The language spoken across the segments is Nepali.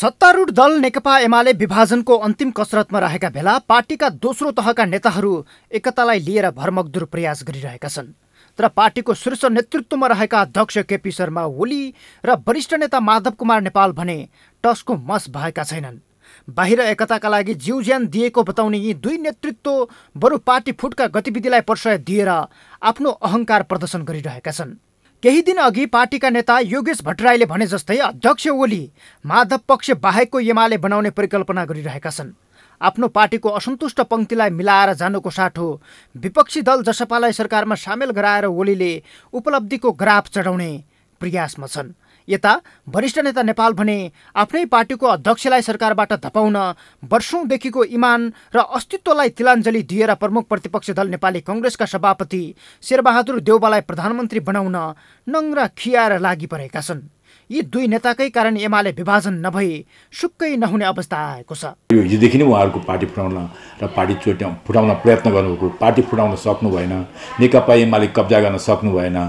सत्तारूढ दल नेकपा एमाले विभाजनको अन्तिम कसरतमा रहेका बेला पार्टीका दोस्रो तहका नेताहरू एकतालाई लिएर भरमग्दुर प्रयास गरिरहेका छन् तर पार्टीको शीर्ष नेतृत्वमा रहेका अध्यक्ष केपी शर्मा ओली र वरिष्ठ नेता माधव कुमार नेपाल भने टसको मस भएका छैनन् बाहिर एकताका लागि जिउ ज्यान दिएको बताउने यी दुई नेतृत्व बरु पार्टी फुटका गतिविधिलाई प्रशय दिएर आफ्नो अहङ्कार प्रदर्शन गरिरहेका छन् केही दिन अघि पार्टीका नेता योगेश भट्टराईले भने जस्तै अध्यक्ष ओली माधव पक्ष बाहेकको एमाले बनाउने परिकल्पना गरिरहेका छन् आफ्नो पार्टीको असन्तुष्ट पङ्क्तिलाई मिलाएर जानुको साटो विपक्षी दल जसपालाई सरकारमा सामेल गराएर ओलीले उपलब्धिको ग्राफ चढाउने प्रयासमा छन् यता वरिष्ठ नेता नेपाल भने आफ्नै पार्टीको अध्यक्षलाई सरकारबाट धपाउन वर्षौँदेखिको इमान र अस्तित्वलाई तिलाञ्जली दिएर प्रमुख प्रतिपक्षी दल नेपाली कङ्ग्रेसका सभापति शेरबहादुर देउबालाई प्रधानमन्त्री बनाउन नङ्ग्रा खियाएर लागिपरेका छन् यी दुई नेताकै कारण एमाले विभाजन नभई सुक्कै नहुने अवस्था आएको छ यो हिजोदेखि नै उहाँहरूको पार्टी फुटाउन र पार्टी चोट्या फुटाउन प्रयत्न गर्नुभएको पार्टी फुटाउन सक्नु भएन नेकपा एमाले कब्जा गर्न सक्नु भएन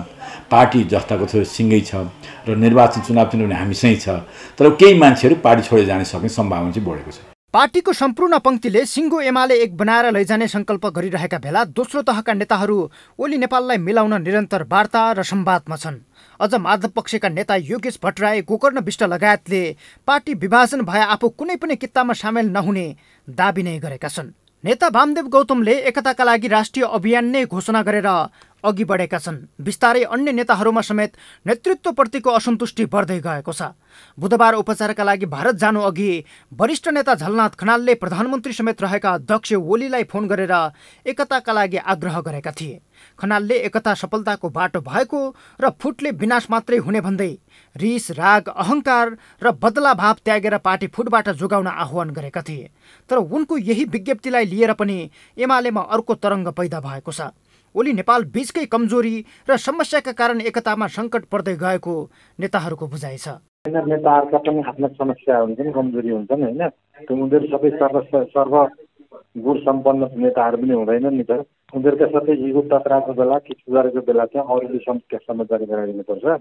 पार्टी जस्ताको छ सिँगै छ र निर्वाचन चुनाव किनभने हामीसँगै छ तर केही मान्छेहरू पार्टी छोडेर जान सक्ने सम्भावना चाहिँ बढेको छ पार्टीको सम्पूर्ण पङ्क्तिले सिङ्गो एमाले एक बनाएर लैजाने सङ्कल्प गरिरहेका बेला दोस्रो तहका नेताहरू ओली नेपाललाई मिलाउन निरन्तर वार्ता र सम्वादमा छन् अझ माधव पक्षका नेता योगेश भट्टराई गोकर्ण विष्ट लगायतले पार्टी विभाजन भए आफू कुनै पनि कित्तामा सामेल नहुने दावी नै गरेका छन् नेता वामदेव गौतमले एकताका लागि राष्ट्रिय अभियान नै घोषणा गरेर अघि बढेका छन् बिस्तारै अन्य नेताहरूमा समेत नेतृत्वप्रतिको असन्तुष्टि बढ्दै गएको छ बुधबार उपचारका लागि भारत जानु अघि वरिष्ठ नेता झलनाथ खनालले प्रधानमन्त्री समेत रहेका अध्यक्ष ओलीलाई फोन गरेर एकताका लागि आग्रह गरेका थिए खनालले एकता सफलताको बाटो भएको र फुटले विनाश मात्रै हुने भन्दै रिस राग अहङ्कार र बदला भाव त्यागेर पार्टी फुटबाट जोगाउन आह्वान गरेका थिए तर उनको यही विज्ञप्तिलाई लिएर पनि एमालेमा अर्को तरङ्ग पैदा भएको छ ओली नेपाल बीचकै कमजोरी र समस्याका कारण एकतामा सङ्कट पर्दै गएको नेताहरूको बुझाइ छ नेताहरूका पनि आफ्ना समस्या हुन्छन् कमजोरी हुन्छन् होइन उनीहरू सबै सर्व सर्व गुण सम्पन्न नेताहरू पनि हुँदैनन् नि त उनीहरूका सबै इगो टकराएको बेला कि सुधारेको बेला चाहिँ अरूले समस्या समाचार गराइदिनुपर्छ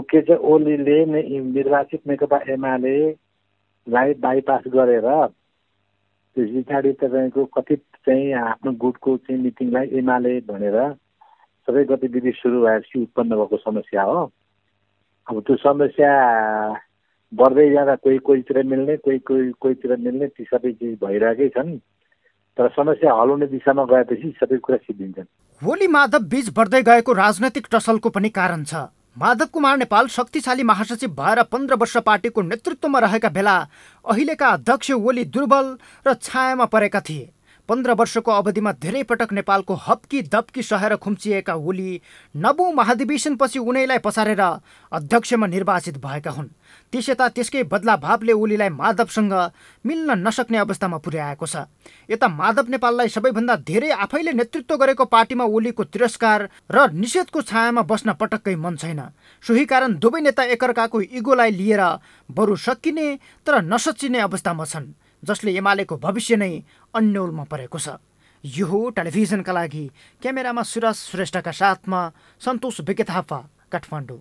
मुख्य चाहिँ ओलीले निर्वाचित नेकपा एमालेलाई बाइपास गरेर त्यस पछाडि तपाईँको कथित चाहिँ आफ्नो गुटको चाहिँ मिटिङलाई एमाले भनेर सबै गतिविधि सुरु भएपछि उत्पन्न भएको समस्या हो अब त्यो समस्या बढ्दै जाँदा कोही कोहीतिर मिल्ने कोही कोही कोहीतिर मिल्ने ती सबै चिज भइरहेकै छन् तर समस्या हलाउने दिशामा गएपछि सबै कुरा सिद्धिन्छन् होली माधव बीच बढ्दै गएको राजनैतिक टसलको पनि कारण छ माधव कुमार नेपाल शक्तिशाली महासचिव भएर पन्ध्र वर्ष पार्टीको नेतृत्वमा रहेका बेला अहिलेका अध्यक्ष ओली दुर्बल र छायामा परेका थिए पन्ध्र वर्षको अवधिमा धेरै पटक नेपालको हप्की दप्की सहेर खुम्चिएका ओली नवौं महाधिवेशनपछि उनैलाई पसारेर अध्यक्षमा निर्वाचित भएका हुन् त्यस यता त्यसकै बदला भावले ओलीलाई माधवसँग मिल्न नसक्ने अवस्थामा पुर्याएको छ यता माधव नेपाललाई सबैभन्दा धेरै आफैले नेतृत्व गरेको पार्टीमा ओलीको तिरस्कार र निषेधको छायामा बस्न पटक्कै मन छैन सोही कारण दुवै नेता एकअर्काको इगोलाई लिएर बरु सकिने तर नसचिने अवस्थामा छन् जसले एमालेको भविष्य नै अन्यलमा परेको छ यो हो टेलिभिजनका लागि क्यामेरामा सुरज श्रेष्ठका साथमा सन्तोष विकेथापा काठमाडौँ